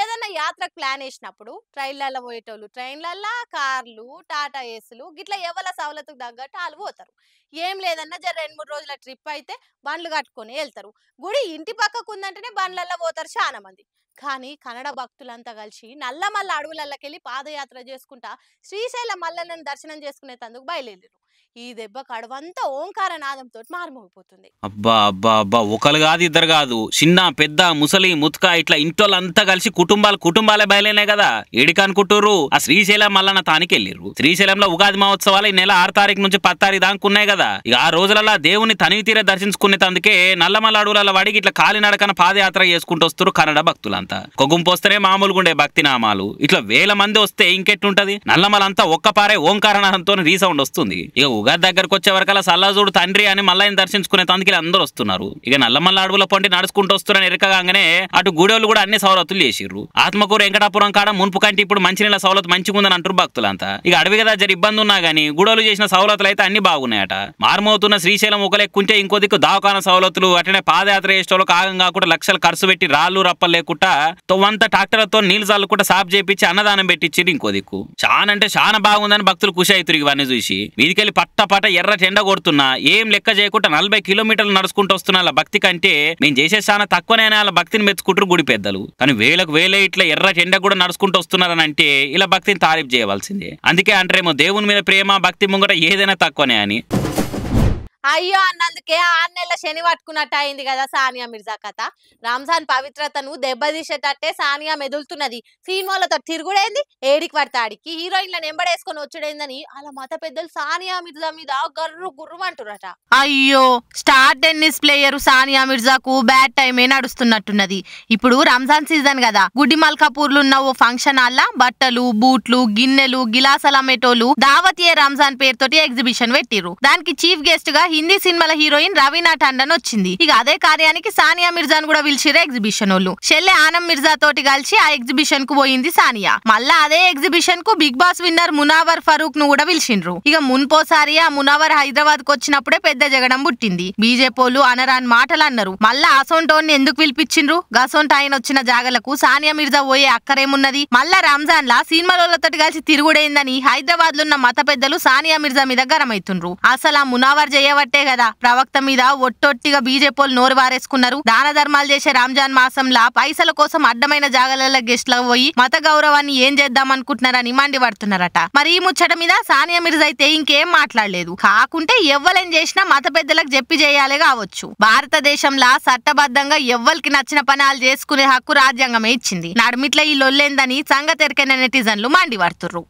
ఏదైనా యాత్ర ప్లాన్ వేసినప్పుడు ట్రైన్లలో పోయేటోళ్ళు ట్రైన్లల్లో కార్లు టాటా ఏసులు గిట్లా ఎవరి సవలతకు తగ్గట్టు వాళ్ళు పోతారు ఏం లేదన్నా జర రెండు మూడు రోజుల ట్రిప్ అయితే బండ్లు కట్టుకొని వెళ్తారు గుడి ఇంటి పక్కకు ఉందంటేనే బండ్లల్లో పోతారు చాలా మంది కానీ కన్నడ భక్తులంతా కలిసి నల్లమల్ల వెళ్ళి పాదయాత్ర చేసుకుంటా శ్రీశైల మల్లన్నను దర్శనం చేసుకునే తందుకు బయలుదేరు ఈ దెబ్బ కడవంతా ఓంకార నాదంతో మారుమోగిపోతుంది అబ్బా అబ్బా అబ్బా ఒకరు కాదు ఇద్దరు కాదు చిన్న పెద్ద ముసలి ముత్క ఇట్లా ఇంటోళ్ళంతా కలిసి కుటుంబాలు కుటుంబాలే బయలునే కదా ఏడికనుకుంటుర్రు ఆ శ్రీశైలం మల్లన్న తానికి శ్రీశైలంలో ఉగాది మహోత్సవాలు ఈ నెల ఆరు తారీఖు నుంచి పది తారీఖు ఉన్నాయి కదా ఇక ఆ రోజులలో దేవుని తనివి తీరే దర్శించుకునే తందుకే నల్లమల్ల అడవులలో వాడికి ఇట్లా కాలినడకన పాదయాత్ర చేసుకుంటూ వస్తారు కన్నడ భక్తులు అంతా కొగుంపు వస్తేనే మామూలుగా ఉండే భక్తి నామాలు ఇట్లా వేల మంది వస్తే ఇంకెట్టుంటది నల్లమలంతా పారే ఓంకారనాథంతో రీసౌండ్ వస్తుంది ఇక ఉగాది దగ్గరకు వచ్చే వరకల సల్లాజుడు తండ్రి అని మల్లయ్యని దర్శించుకునే తందుకి అందరూ వస్తున్నారు ఇక నల్లమల్ల అడవుల పండి నడుచుకుంటూ వస్తున్న ఎరకగానే అటు గూడెలు కూడా అన్ని సౌలతులు చేసిర్రు ఆత్మకూరు వెంకటాపురం కాడ మున్పు కంటే ఇప్పుడు మంచినీళ్ళ సౌలత్ మంచిగుందని అంటారు భక్తులంతా ఇక అడవి కదా జరి ఇబ్బంది ఉన్నా గానీ గుడోలు చేసిన సౌలతలు అయితే అన్ని బాగున్నాయట మారుమవుతున్న శ్రీశైలం ఒకలెక్కుంటే ఇంకో దిక్కు దావకాన సౌలతులు అట్లనే పాదయాత్ర చేసేటోళ్ళకి కాగం కాకుండా లక్షలు ఖర్చు పెట్టి రాళ్ళు రప్పలు లేకుండా కూడా వంత ట్రాక్టర్లతో నీళ్లు కూడా సాఫ్ చేపించి అన్నదానం పెట్టించింది ఇంకో దిక్కు చానంటే అంటే చాలా బాగుందని భక్తులు ఖుషి అవుతురు ఇవన్నీ చూసి వీధికెళ్ళి పట్ట పట్ట ఎర్ర టెండ కొడుతున్నా ఏం లెక్క చేయకుండా నలభై కిలోమీటర్లు నడుచుకుంటూ వస్తున్నా భక్తి కంటే మేము చేసే చాలా తక్కువనైనా వాళ్ళ భక్తిని మెచ్చుకుంటారు గుడి పెద్దలు కానీ వేలకు వేలే ఇట్లా ఎర్ర టెండ కూడా నడుచుకుంటూ వస్తున్నారని అంటే ఇలా భక్తిని తారీఫ్ చేయవలసిందే అందుకే అంటారేమో దేవుని మీద ప్రేమ భక్తి ముంగట ఏదైనా తక్కువనే అని అయ్యో అన్నందుకే ఆరు నెలల శని పట్టుకున్నట్టు అయింది కదా సానియా మిర్జా కథ రంజాన్ పవిత్రతను దెబ్బతీసేటట్టే సానియా మెదులుతున్నది సినిమాలతో తిరుగుడేంది ఏడికి పడతాడికి హీరోయిన్ల ఎంబడేసుకొని వచ్చుడేందని అలా మత పెద్దలు సానియా మిర్జా మీద గర్రు గుర్రు అంటున్నట అయ్యో స్టార్ టెన్నిస్ ప్లేయర్ సానియా మిర్జాకు బ్యాడ్ టైమే నడుస్తున్నట్టున్నది ఇప్పుడు రంజాన్ సీజన్ కదా మల్కాపూర్ లో ఉన్న ఓ ఫంక్షన్ హాల్ బట్టలు బూట్లు గిన్నెలు గిలాసలు మెటోలు దావతీయ రంజాన్ పేరుతోటి ఎగ్జిబిషన్ పెట్టిరు దానికి చీఫ్ గెస్ట్ గా హిందీ సినిమాల హీరోయిన్ రవీనా టండన్ వచ్చింది ఇక అదే కార్యానికి సానియా మిర్జాను కూడా పిలిచిరు ఎగ్జిబిషన్ వాళ్ళు షెల్లె ఆనం మిర్జా తోటి కలిసి ఆ ఎగ్జిబిషన్ కు పోయింది సానియా మళ్ళా అదే ఎగ్జిబిషన్ కు big boss winner Munawar Farooq ను కూడా పిలిచిండ్రు ఇక మున్పోసారి ఆ మునావర్ హైదరాబాద్ కు వచ్చినప్పుడే పెద్ద జగడం పుట్టింది బీజేపోలు అనరాన్ మాటలు అన్నారు మళ్ళా అసోంటోన్ ఎందుకు పిలిపించిండ్రు గసోంట ఆయన వచ్చిన జాగలకు సానియా మిర్జా పోయే అక్కరేమున్నది మళ్ళా రంజాన్ లా సినిమాలతో కలిసి తిరుగుడైందని హైదరాబాద్ లో ఉన్న మత పెద్దలు సానియా మిర్జా మీద గరమైతుండ్రు అసలు ఆ మునావర్ జయవ కాబట్టే కదా ప్రవక్త మీద ఒట్టొట్టిగా బీజేపీలు నోరు వారేసుకున్నారు దాన ధర్మాలు చేసే రంజాన్ మాసంలా పైసల కోసం అడ్డమైన జాగాల లో పోయి మత గౌరవాన్ని ఏం చేద్దాం అనుకుంటున్నారని మండిపడుతున్నారట మరి ఈ ముచ్చట మీద సానియా మిర్జా అయితే ఇంకేం మాట్లాడలేదు కాకుంటే ఎవ్వలేం చేసినా మత పెద్దలకు చెప్పి చేయాలి కావచ్చు భారతదేశంలా చట్టబద్ధంగా ఎవ్వరికి నచ్చిన పనాలు చేసుకునే హక్కు రాజ్యాంగమే ఇచ్చింది నడుమిట్ల ఈ లొల్లేందని సంగతెరకైన నెటిజన్లు పడుతుర్రు